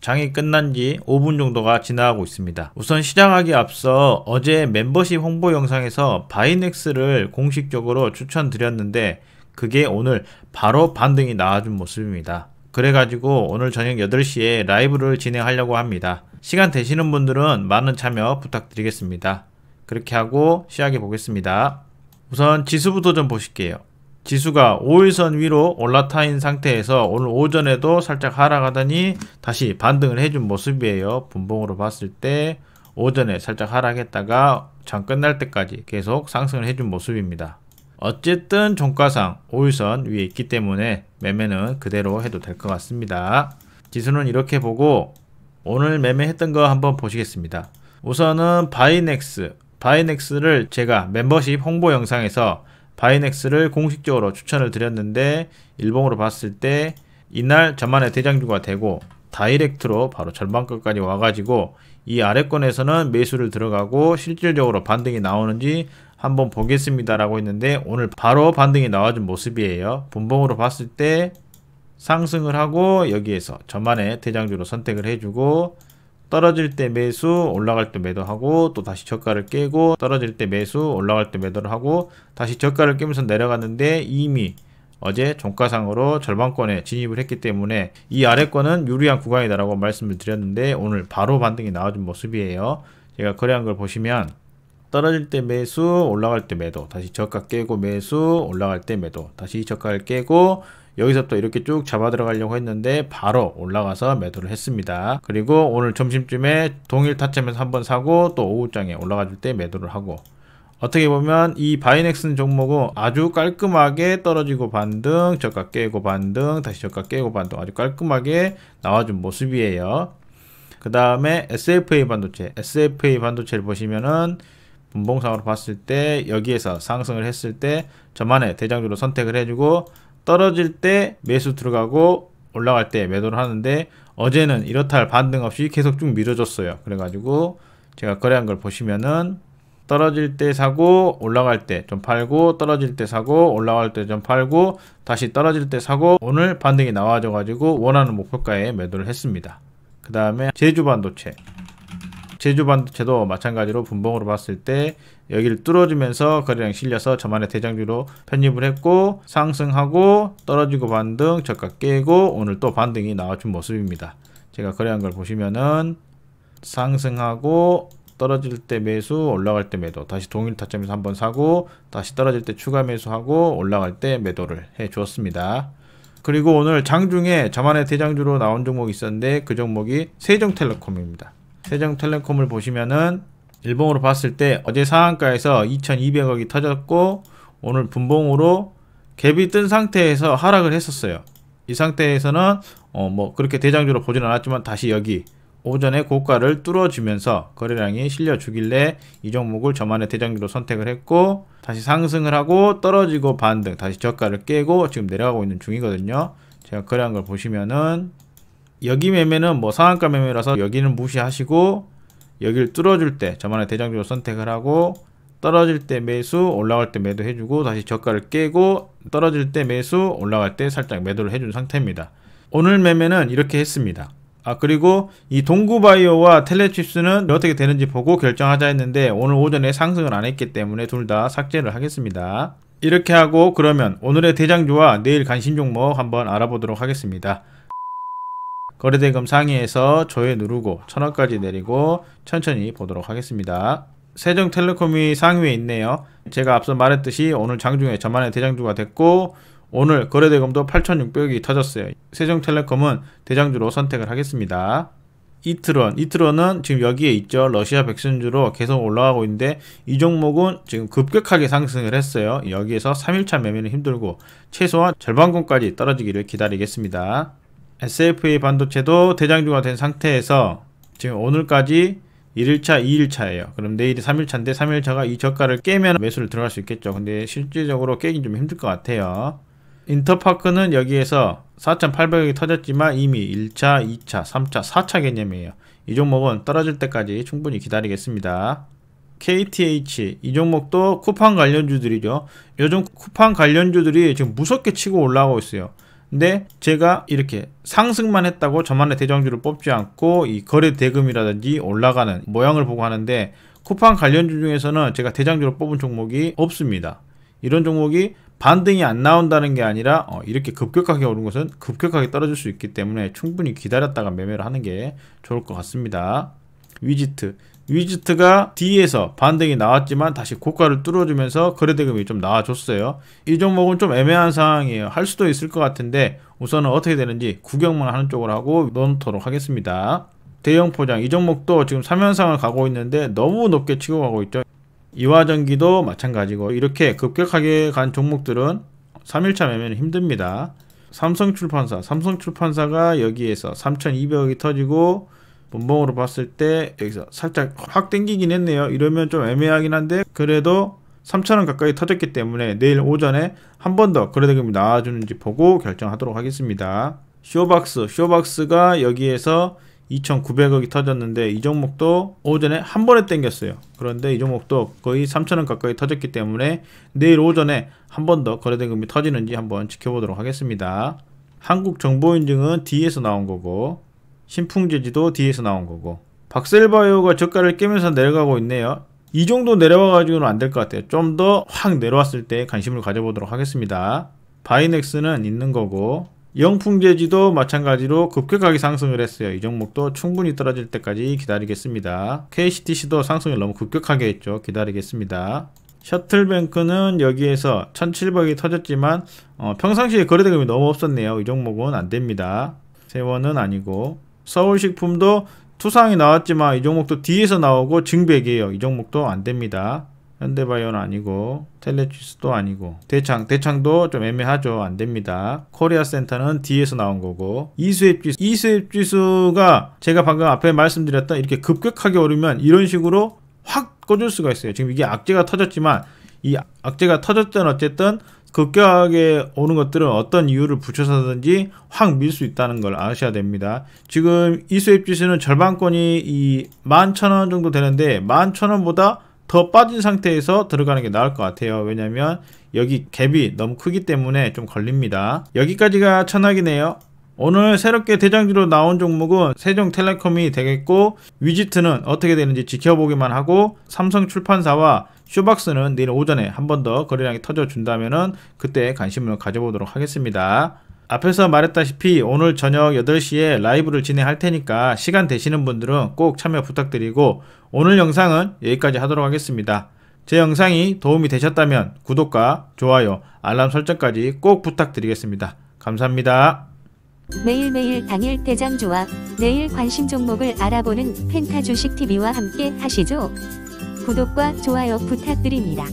장이 끝난 지 5분 정도가 지나가고 있습니다. 우선 시작하기 앞서 어제 멤버십 홍보 영상에서 바이넥스를 공식적으로 추천드렸는데 그게 오늘 바로 반등이 나와준 모습입니다. 그래가지고 오늘 저녁 8시에 라이브를 진행하려고 합니다. 시간 되시는 분들은 많은 참여 부탁드리겠습니다. 그렇게 하고 시작해 보겠습니다. 우선 지수부터 좀 보실게요. 지수가 5일선 위로 올라타인 상태에서 오늘 오전에도 살짝 하락하더니 다시 반등을 해준 모습이에요. 분봉으로 봤을 때 오전에 살짝 하락했다가 장 끝날 때까지 계속 상승을 해준 모습입니다. 어쨌든 종가상 5일선 위에 있기 때문에 매매는 그대로 해도 될 것 같습니다. 지수는 이렇게 보고 오늘 매매했던 거 한번 보시겠습니다. 우선은 바이넥스, 바이넥스를 제가 멤버십 홍보 영상에서 바이넥스를 공식적으로 추천을 드렸는데 일봉으로 봤을 때 이날 저만의 대장주가 되고 다이렉트로 바로 절반가까지 와가지고 이 아래권에서는 매수를 들어가고 실질적으로 반등이 나오는지 한번 보겠습니다 라고 했는데 오늘 바로 반등이 나와준 모습이에요 분봉으로 봤을 때 상승을 하고 여기에서 저만의 대장주로 선택을 해주고 떨어질 때 매수 올라갈 때 매도하고 또 다시 저가를 깨고 떨어질 때 매수 올라갈 때 매도를 하고 다시 저가를 깨면서 내려갔는데 이미 어제 종가상으로 절반권에 진입을 했기 때문에 이 아래권은 유리한 구간이다라고 말씀을 드렸는데 오늘 바로 반등이 나와준 모습이에요. 제가 거래한 걸 보시면 떨어질 때 매수, 올라갈 때 매도, 다시 저가 깨고 매수, 올라갈 때 매도, 다시 저가를 깨고 여기서또 이렇게 쭉 잡아 들어가려고 했는데 바로 올라가서 매도를 했습니다. 그리고 오늘 점심쯤에 동일 타점에서 한번 사고 또 오후장에 올라가 줄 때 매도를 하고 어떻게 보면 이 바이넥슨 종목은 아주 깔끔하게 떨어지고 반등, 저가 깨고 반등, 다시 저가 깨고 반등 아주 깔끔하게 나와준 모습이에요. 그 다음에 SFA 반도체, SFA 반도체를 보시면은 분봉상으로 봤을 때 여기에서 상승을 했을 때 저만의 대장주로 선택을 해주고 떨어질 때 매수 들어가고 올라갈 때 매도를 하는데 어제는 이렇다 할 반등 없이 계속 쭉 밀어줬어요 그래가지고 제가 거래한 걸 보시면은 떨어질 때 사고 올라갈 때 좀 팔고 떨어질 때 사고 올라갈 때 좀 팔고 다시 떨어질 때 사고 오늘 반등이 나와줘 가지고 원하는 목표가에 매도를 했습니다 그 다음에 제주 반도체 제주 반도체도 마찬가지로 분봉으로 봤을 때 여기를 뚫어주면서 거래량 실려서 저만의 대장주로 편입을 했고 상승하고 떨어지고 반등 저가 깨고 오늘 또 반등이 나와준 모습입니다. 제가 거래한 걸 보시면은 상승하고 떨어질 때 매수 올라갈 때 매도 다시 동일 타점에서 한번 사고 다시 떨어질 때 추가 매수하고 올라갈 때 매도를 해 주었습니다. 그리고 오늘 장중에 저만의 대장주로 나온 종목이 있었는데 그 종목이 세종텔레콤입니다. 세종텔레콤을 보시면은 일봉으로 봤을 때 어제 상한가에서 2200억이 터졌고 오늘 분봉으로 갭이 뜬 상태에서 하락을 했었어요 이 상태에서는 어뭐 그렇게 대장주로 보지는 않았지만 다시 여기 오전에 고가를 뚫어주면서 거래량이 실려주길래 이 종목을 저만의 대장주로 선택을 했고 다시 상승을 하고 떨어지고 반등 다시 저가를 깨고 지금 내려가고 있는 중이거든요 제가 거래한 걸 보시면은 여기 매매는 뭐 상한가 매매라서 여기는 무시하시고 여기를 뚫어줄 때 저만의 대장주로 선택을 하고 떨어질 때 매수 올라갈 때 매도 해주고 다시 저가를 깨고 떨어질 때 매수 올라갈 때 살짝 매도를 해준 상태입니다 오늘 매매는 이렇게 했습니다 아 그리고 이 동구바이오와 텔레칩스는 어떻게 되는지 보고 결정하자 했는데 오늘 오전에 상승을 안 했기 때문에 둘 다 삭제를 하겠습니다 이렇게 하고 그러면 오늘의 대장주와 내일 관심 종목 뭐 한번 알아보도록 하겠습니다 거래대금 상위에서 조회 누르고 천원까지 내리고 천천히 보도록 하겠습니다. 세종텔레콤이 상위에 있네요. 제가 앞서 말했듯이 오늘 장중에 저만의 대장주가 됐고 오늘 거래대금도 8,600이 터졌어요. 세종텔레콤은 대장주로 선택을 하겠습니다. 이트론, 이트론은 지금 여기에 있죠. 러시아 백신주로 계속 올라가고 있는데 이 종목은 지금 급격하게 상승을 했어요. 여기에서 3일차 매매는 힘들고 최소한 절반권까지 떨어지기를 기다리겠습니다. SFA 반도체도 대장주가 된 상태에서 지금 오늘까지 1일차, 2일차예요. 그럼 내일이 3일차인데 3일차가 이 저가를 깨면 매수를 들어갈 수 있겠죠. 근데 실질적으로 깨긴 좀 힘들 것 같아요. 인터파크는 여기에서 4 8 0 0이 터졌지만 이미 1차, 2차, 3차, 4차 개념이에요. 이 종목은 떨어질 때까지 충분히 기다리겠습니다. KTH 이 종목도 쿠팡 관련주들이죠. 요즘 쿠팡 관련주들이 지금 무섭게 치고 올라오고 있어요. 근데 제가 이렇게 상승만 했다고 저만의 대장주를 뽑지 않고 이 거래 대금이라든지 올라가는 모양을 보고 하는데 쿠팡 관련주 중에서는 제가 대장주로 뽑은 종목이 없습니다. 이런 종목이 반등이 안 나온다는 게 아니라 어, 이렇게 급격하게 오른 것은 급격하게 떨어질 수 있기 때문에 충분히 기다렸다가 매매를 하는 게 좋을 것 같습니다. 위지트 위지트가 D에서 반등이 나왔지만 다시 고가를 뚫어주면서 거래대금이 좀 나와줬어요. 이 종목은 좀 애매한 상황이에요. 할 수도 있을 것 같은데 우선은 어떻게 되는지 구경만 하는 쪽으로 하고 넣도록 하겠습니다. 대형 포장 이 종목도 지금 3연상을 가고 있는데 너무 높게 치고 가고 있죠. 이화전기도 마찬가지고 이렇게 급격하게 간 종목들은 3일차 매매는 힘듭니다. 삼성출판사, 삼성출판사가 여기에서 3,200억이 터지고 본봉으로 봤을 때 여기서 살짝 확 땡기긴 했네요 이러면 좀 애매하긴 한데 그래도 3천원 가까이 터졌기 때문에 내일 오전에 한 번 더 거래대금이 나와주는지 보고 결정하도록 하겠습니다 쇼박스 쇼박스가 여기에서 2,900억이 터졌는데 이 종목도 오전에 한 번에 땡겼어요. 그런데 이 종목도 거의 3천원 가까이 터졌기 때문에 내일 오전에 한 번 더 거래대금이 터지는지 한번 지켜보도록 하겠습니다. 한국정보인증은 D에서 나온 거고 신풍제지도 뒤에서 나온 거고 박셀바이오가 저가를 깨면서 내려가고 있네요 이 정도 내려와 가지고는 안 될 것 같아요 좀 더 확 내려왔을 때 관심을 가져보도록 하겠습니다 바이넥스는 있는 거고 영풍제지도 마찬가지로 급격하게 상승을 했어요 이 종목도 충분히 떨어질 때까지 기다리겠습니다 KCTC도 상승을 너무 급격하게 했죠 기다리겠습니다 셔틀뱅크는 여기에서 1700이 터졌지만 어, 평상시에 거래대금이 너무 없었네요 이 종목은 안됩니다 세원은 아니고 서울식품도 투상이 나왔지만 이 종목도 뒤에서 나오고 증백이에요. 이 종목도 안 됩니다. 현대바이오는 아니고 텔레치스도 아니고 대창 대창도 좀 애매하죠 안 됩니다 코리아 센터는 뒤에서 나온 거고 이수입 지수 이수입 지수가 제가 방금 앞에 말씀드렸던 이렇게 급격하게 오르면 이런 식으로 확 꺼줄 수가 있어요 지금 이게 악재가 터졌지만 이 악재가 터졌든 어쨌든 급격하게 오는 것들은 어떤 이유를 붙여서든지 확 밀 수 있다는 걸 아셔야 됩니다. 지금 이수입 지수는 절반권이 이 11,000원 정도 되는데 11,000원보다 더 빠진 상태에서 들어가는 게 나을 것 같아요. 왜냐면 여기 갭이 너무 크기 때문에 좀 걸립니다. 여기까지가 천학이네요. 오늘 새롭게 대장주로 나온 종목은 세종텔레콤이 되겠고 위지트는 어떻게 되는지 지켜보기만 하고 삼성출판사와 쇼박스는 내일 오전에 한 번 더 거래량이 터져준다면 그때 관심을 가져보도록 하겠습니다. 앞에서 말했다시피 오늘 저녁 8시에 라이브를 진행할 테니까 시간 되시는 분들은 꼭 참여 부탁드리고 오늘 영상은 여기까지 하도록 하겠습니다. 제 영상이 도움이 되셨다면 구독과 좋아요, 알람 설정까지 꼭 부탁드리겠습니다. 감사합니다. 매일매일 당일 대장 조합, 내일 관심 종목을 알아보는 펜타 주식 TV와 함께 하시죠. 구독과 좋아요 부탁드립니다.